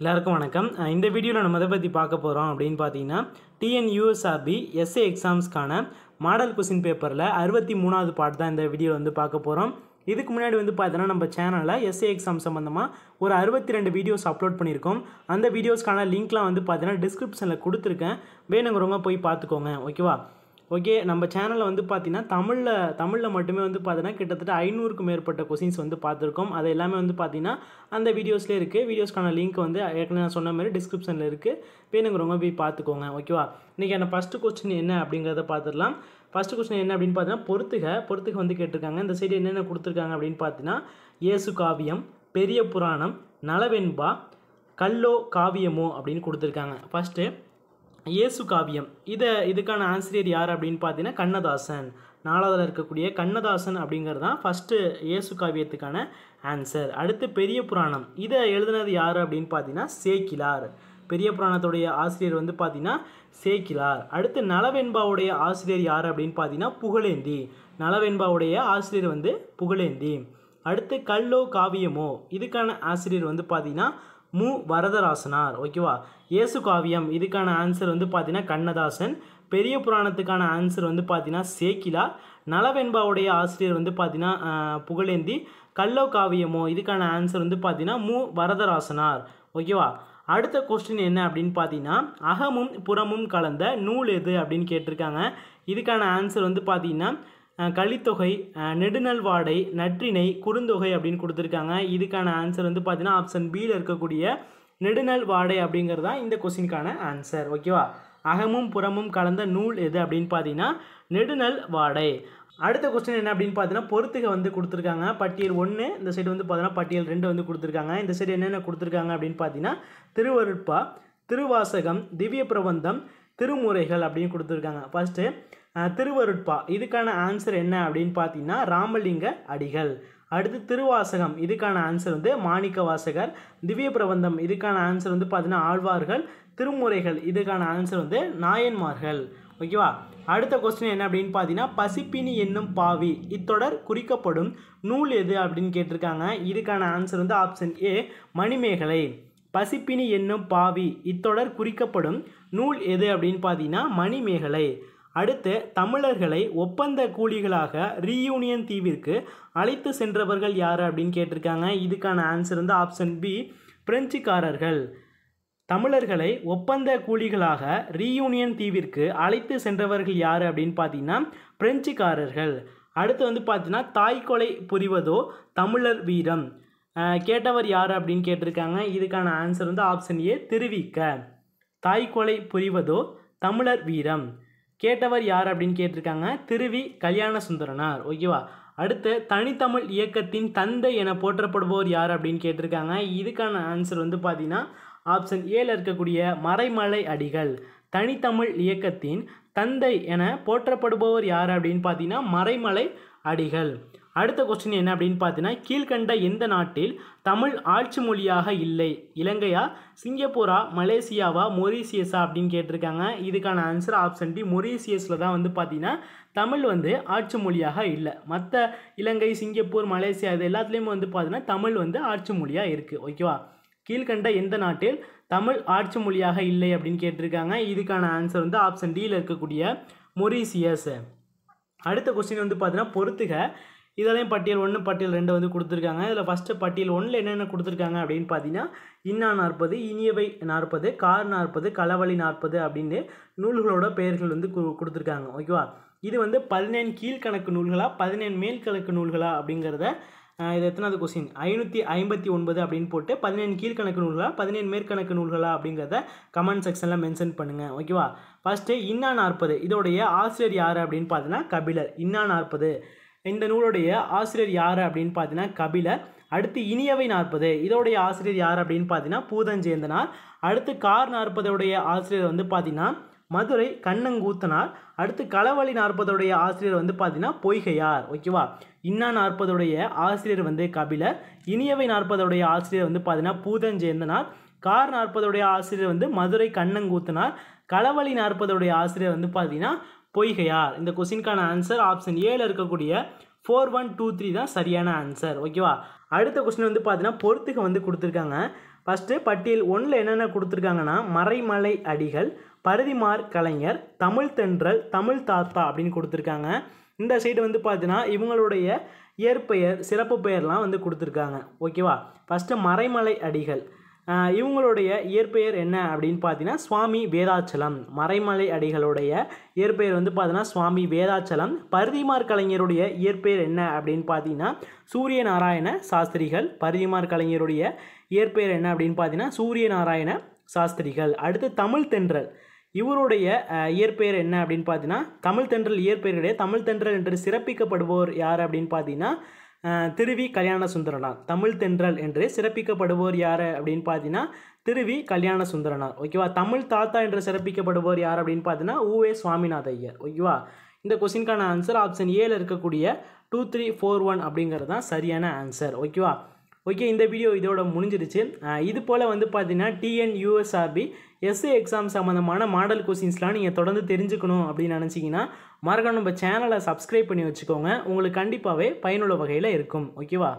எல்லாருக்கும் வணக்கம் இந்த வீடியோவில் நம்ம எதை பற்றி பார்க்க போகிறோம் அப்படின்னு பார்த்தீங்கன்னா டிஎன்யூஎஸ்ஆர்பி எஸ்ஏ எக்ஸாம்ஸ்க்கான மாடல் கொஸ்டின் பேப்பரில் அறுபத்தி மூணாவது பாட்டு தான் இந்த வீடியோவில் வந்து பார்க்க போகிறோம் இதுக்கு முன்னாடி வந்து பார்த்தீங்கன்னா நம்ம சேனலில் எஸ்ஏ எக்ஸாம் சம்மந்தமாக ஒரு அறுபத்தி ரெண்டு வீடியோஸ் அப்லோட் பண்ணியிருக்கோம் அந்த வீடியோஸ்க்கான லிங்க்லாம் வந்து பார்த்தீங்கன்னா டிஸ்கிரிப்ஷனில் கொடுத்துருக்கேன் வேணுங்கிறவங்க போய் பார்த்துக்கோங்க ஓகேவா ஓகே நம்ம சேனலில் வந்து பார்த்திங்கன்னா தமிழில் தமிழில் மட்டுமே வந்து பார்த்தீங்கன்னா கிட்டத்தட்ட ஐநூறுக்கும் மேற்பட்ட கொஸ்டின்ஸ் வந்து பார்த்துருக்கோம் அது எல்லாமே வந்து பார்த்தீங்கன்னா அந்த வீடியோஸ்லேயே இருக்குது வீடியோஸ்க்கான லிங்க் வந்து ஏற்கனவே நான் சொன்ன மாதிரி டிஸ்கிரிப்ஷனில் இருக்குது வேணுங்கிறவங்க போய் பார்த்துக்கோங்க ஓகேவா இன்றைக்கி என்ன ஃபஸ்ட்டு கொஸ்டின் என்ன அப்படிங்கிறத பார்த்துடலாம் ஃபஸ்ட்டு கொஸ்டின் என்ன அப்படின்னு பார்த்தீங்கன்னா பொறுத்துக பொறுத்துக வந்து கேட்டிருக்காங்க இந்த சைடு என்னென்ன கொடுத்துருக்காங்க அப்படின்னு பார்த்தீங்கன்னா இயேசு காவியம் பெரிய புராணம் நலவெண்பா கல்லோ காவியமோ அப்படின்னு கொடுத்துருக்காங்க ஃபஸ்ட்டு இயேசு காவியம் இதை இதுக்கான ஆசிரியர் யார் அப்படின்னு பார்த்தீங்கன்னா கண்ணதாசன் நாலாவதில் இருக்கக்கூடிய கண்ணதாசன் அப்படிங்கிறது தான் ஃபஸ்ட்டு இயேசு காவியத்துக்கான ஆன்சர் அடுத்து பெரிய புராணம் இதை எழுதுனது யார் அப்படின்னு பார்த்தீங்கன்னா சேக்கிலார் பெரிய புராணத்துடைய ஆசிரியர் வந்து பார்த்தீங்கன்னா சேக்கிலார் அடுத்து நலவெண்பாவுடைய ஆசிரியர் யார் அப்படின்னு பார்த்தீங்கன்னா புகழேந்தி நலவெண்பாவுடைய ஆசிரியர் வந்து புகழேந்தி அடுத்து கல்லோ காவியமோ இதுக்கான ஆசிரியர் வந்து பார்த்தீங்கன்னா மு வரதராசனார் ஓகேவா இயேசு காவியம் இதுக்கான ஆன்சர் வந்து பார்த்தீங்கன்னா கண்ணதாசன் பெரிய புராணத்துக்கான ஆன்சர் வந்து பார்த்தீங்கன்னா சேக்கிலா நலவெண்பாவுடைய ஆசிரியர் வந்து பார்த்தீங்கன்னா புகழேந்தி கல்லோ காவியமோ இதுக்கான ஆன்சர் வந்து பார்த்தீங்கன்னா மு வரதராசனார் ஓகேவா அடுத்த கொஸ்டின் என்ன அப்படின்னு பார்த்தீங்கன்னா அகமும் புறமும் கலந்த நூல் எது அப்படின்னு கேட்டிருக்காங்க இதுக்கான ஆன்சர் வந்து பார்த்தீங்கன்னா நெடுநல் வாடை நற்றிணை குறுந்தொகை அப்படின்னு கொடுத்துருக்காங்க இதுக்கான ஆன்சர் வந்து பார்த்தீங்கன்னா ஆப்ஷன் பியில் இருக்கக்கூடிய நெடுநல் வாடை அப்படிங்கிறது தான் இந்த கொஸ்டினுக்கான ஆன்சர் ஓகேவா அகமும் புறமும் கலந்த நூல் எது அப்படின்னு பார்த்தீங்கன்னா நெடுநல் வாடை அடுத்த கொஸ்டின் என்ன அப்படின்னு பார்த்தீங்கன்னா பொறுத்துக வந்து கொடுத்துருக்காங்க பட்டியல் ஒன்று இந்த சைடு வந்து பார்த்தீங்கன்னா பட்டியல் ரெண்டு வந்து கொடுத்துருக்காங்க இந்த சைடு என்னென்ன கொடுத்துருக்காங்க அப்படின்னு பார்த்தீங்கன்னா திருவருட்பா திருவாசகம் திவ்ய பிரபந்தம் திருமுறைகள் அப்படின்னு கொடுத்துருக்காங்க ஃபஸ்ட்டு திருவருட்பா இதுக்கான ஆன்சர் என்ன அப்படின்னு பார்த்தீங்கன்னா ராமலிங்க அடிகள் அடுத்து திருவாசகம் இதுக்கான ஆன்சர் வந்து மாணிக்க வாசகர் திவ்ய பிரபந்தம் இதுக்கான ஆன்சர் வந்து பார்த்தீங்கன்னா ஆழ்வார்கள் திருமுறைகள் இதுக்கான ஆன்சர் வந்து நாயன்மார்கள் ஓகேவா அடுத்த கொஸ்டின் என்ன அப்படின்னு பார்த்தீங்கன்னா பசிப்பினி என்னும் பாவி இத்தொடர் குறிக்கப்படும் நூல் எது அப்படின்னு கேட்டிருக்காங்க இதுக்கான ஆன்சர் வந்து ஆப்ஷன் ஏ மணிமேகலை பசிப்பினி என்னும் பாவி இத்தொடர் குறிக்கப்படும் நூல் எது அப்படின்னு பார்த்தீங்கன்னா மணிமேகலை அடுத்து தமிழர்களை ஒப்பந்த கூலிகளாக ரீயூனியன் தீவிற்கு அழைத்து சென்றவர்கள் யார் அப்படின்னு கேட்டிருக்காங்க இதுக்கான ஆன்சர் வந்து ஆப்ஷன் பி பிரெஞ்சுக்காரர்கள் தமிழர்களை ஒப்பந்த கூலிகளாக ரீயூனியன் தீவிற்கு அழைத்து சென்றவர்கள் யார் அப்படின்னு பார்த்தீங்கன்னா பிரெஞ்சுக்காரர்கள் அடுத்து வந்து பார்த்தீங்கன்னா தாய்கொலை புரிவதோ தமிழர் வீரம் கேட்டவர் யார் அப்படின்னு கேட்டிருக்காங்க இதுக்கான ஆன்சர் வந்து ஆப்ஷன் ஏ தெரிவிக்க தாய்கொலை புரிவதோ தமிழர் வீரம் கேட்டவர் யார் அப்படின்னு கேட்டிருக்காங்க திருவி கல்யாண சுந்தரனார் ஓகேவா அடுத்து தனித்தமிழ் இயக்கத்தின் தந்தை என போற்றப்படுபவர் யார் அப்படின்னு கேட்டிருக்காங்க இதுக்கான ஆன்சர் வந்து பார்த்தீங்கன்னா ஆப்ஷன் ஏல இருக்கக்கூடிய மறைமலை அடிகள் தனித்தமிழ் இயக்கத்தின் தந்தை என போற்றப்படுபவர் யார் அப்படின்னு பார்த்தீங்கன்னா மறைமலை அடிகள் அடுத்த கொஸ்டின் என்ன அப்படின்னு பார்த்தீங்கன்னா கீழ்கண்ட எந்த நாட்டில் தமிழ் ஆட்சி மொழியாக இல்லை இலங்கையா சிங்கப்பூரா மலேசியாவா மொரீசியஸா அப்படின்னு கேட்டிருக்காங்க இதுக்கான ஆன்சர் ஆப்ஷன் டி மொரீசியஸில் தான் வந்து பார்த்தீங்கன்னா தமிழ் வந்து ஆட்சி மொழியாக இல்லை மற்ற இலங்கை சிங்கப்பூர் மலேசியா இது எல்லாத்துலேயுமே வந்து பார்த்தீங்கன்னா தமிழ் வந்து ஆட்சி மொழியாக இருக்குது ஓகேவா கீழ்கண்ட எந்த நாட்டில் தமிழ் ஆட்சி மொழியாக இல்லை அப்படின்னு கேட்டிருக்காங்க இதுக்கான ஆன்சர் வந்து ஆப்ஷன் டியில் இருக்கக்கூடிய மொரீசியஸ் அடுத்த கொஸ்டின் வந்து பார்த்தீங்கன்னா பொறுத்துக இதெல்லாம் பட்டியல் ஒன்று பட்டியல் ரெண்டு வந்து கொடுத்துருக்காங்க இதில் ஃபஸ்ட்டு பட்டியல் ஒன்றில் என்னென்ன கொடுத்துருக்காங்க அப்படின்னு பார்த்தீங்கன்னா இன்னா நாற்பது இனியவை நாற்பது கார் நாற்பது களவழி நாற்பது அப்படின்னு நூல்களோட பெயர்கள் வந்து கொடுத்துருக்காங்க ஓகேவா இது வந்து பதினேழு கீழ்கணக்கு நூல்களா பதினேழு மேல் கணக்கு நூல்களா அப்படிங்கிறத இது எத்தனாவது கொஸ்டின் ஐநூற்றி ஐம்பத்தி ஒன்பது அப்படின்னு போட்டு பதினேழு கீழ்கணக்கு நூல்களா பதினேழு மேற்கணக்கு நூல்களா அப்படிங்கிறத கமெண்ட் செக்ஷனில் மென்ஷன் பண்ணுங்கள் ஓகேவா ஃபஸ்ட்டு இன்னா நாற்பது இதோடைய ஆசிரியர் யார் அப்படின்னு பார்த்தீங்கன்னா கபிலர் இன்னா நாற்பது இந்த நூலுடைய ஆசிரியர் யார் அப்படின்னு பார்த்தீங்கன்னா கபிலர் அடுத்து இனியவை நாற்பது இதோடைய ஆசிரியர் யார் அப்படின்னு பார்த்தீங்கன்னா பூதஞ்சேந்தனார் அடுத்து கார் நாற்பதோடைய ஆசிரியர் வந்து பார்த்தீங்கன்னா மதுரை கண்ணங்கூத்தனார் அடுத்து களவழி நாற்பதோடைய ஆசிரியர் வந்து பார்த்தீங்கன்னா பொய்கையார் ஓகேவா இன்னா நாற்பதோடைய ஆசிரியர் வந்து கபிலர் இனியவை நாற்பதோடைய ஆசிரியர் வந்து பார்த்தீங்கன்னா பூதஞ்சேந்தனார் கார் நாற்பதோடைய ஆசிரியர் வந்து மதுரை கண்ணங்கூத்தனார் களவழி நாற்பதோடைய ஆசிரியர் வந்து பார்த்தீங்கன்னா பொய்கையார் இந்த கொஸ்டின்கான ஆன்சர் ஆப்ஷன் ஏல இருக்கக்கூடிய ஃபோர் ஒன் டூ த்ரீ தான் சரியான ஆன்சர் ஓகேவா அடுத்த கொஸ்டின் வந்து பார்த்தீங்கன்னா பொறுத்துக வந்து கொடுத்துருக்காங்க ஃபஸ்ட்டு பட்டியல் ஒன்றில் என்னென்ன கொடுத்துருக்காங்கன்னா மறைமலை அடிகள் பருதிமார் கலைஞர் தமிழ் தென்றல் தமிழ் தாத்தா அப்படின்னு கொடுத்துருக்காங்க இந்த சைடு வந்து பார்த்தீங்கன்னா இவங்களுடைய இயற்பெயர் சிறப்பு பெயர்லாம் வந்து கொடுத்துருக்காங்க ஓகேவா ஃபஸ்ட்டு மறைமலை அடிகள் இவங்களுடைய இயற்பெயர் என்ன அப்படின்னு பார்த்தீங்கன்னா சுவாமி வேதாச்சலம் மறைமலை அடிகளுடைய இயற்பெயர் வந்து பார்த்தீங்கன்னா சுவாமி வேதாச்சலம் பருதிமார் கலைஞருடைய இயற்பெயர் என்ன அப்படின்னு பார்த்தீங்கன்னா சூரிய நாராயண சாஸ்திரிகள் பருதிமார் கலைஞருடைய இயற்பெயர் என்ன அப்படின்னு பார்த்தீங்கன்னா சூரிய நாராயண சாஸ்திரிகள் அடுத்து தமிழ் தென்றல் இவருடைய இயற்பெயர் என்ன அப்படின்னு பார்த்தீங்கன்னா தமிழ் தென்றல் இயற்பெயருடைய தமிழ் தென்றல் என்று சிறப்பிக்கப்படுபவர் யார் அப்படின்னு பார்த்தீங்கன்னா திருவி கல்யாண சுந்தரனார் தமிழ் தென்றல் என்று சிறப்பிக்கப்படுவோர் யார் அப்படின்னு பார்த்தீங்கன்னா திருவி கல்யாண சுந்தரனார் ஓகேவா தமிழ் தாத்தா என்று சிறப்பிக்கப்படுவோர் யார் அப்படின்னு பார்த்தீங்கன்னா ஊவே சுவாமிநாத ஐயர் ஓகேவா இந்த கொஸ்டின்கான ஆன்சர் ஆப்ஷன் ஏல இருக்கக்கூடிய டூ த்ரீ ஃபோர் ஒன் அப்படிங்கிறது தான் சரியான ஆன்சர் ஓகேவா ஓகே இந்த வீடியோ இதோட முடிஞ்சிருச்சு இது போல் வந்து பார்த்தீங்கன்னா டிஎன்யூஎஸ்ஆர்பி எஸ்ஏ எக்ஸாம் சம்மந்தமான மாடல் கொஸ்டின்ஸ்லாம் நீங்கள் தொடர்ந்து தெரிஞ்சுக்கணும் அப்படின்னு நினச்சிங்கன்னா மறக்காம நம்ம சேனலை சப்ஸ்கிரைப் பண்ணி வச்சுக்கோங்க உங்களுக்கு கண்டிப்பாகவே பயனுள்ள வகையில் இருக்கும் ஓகேவா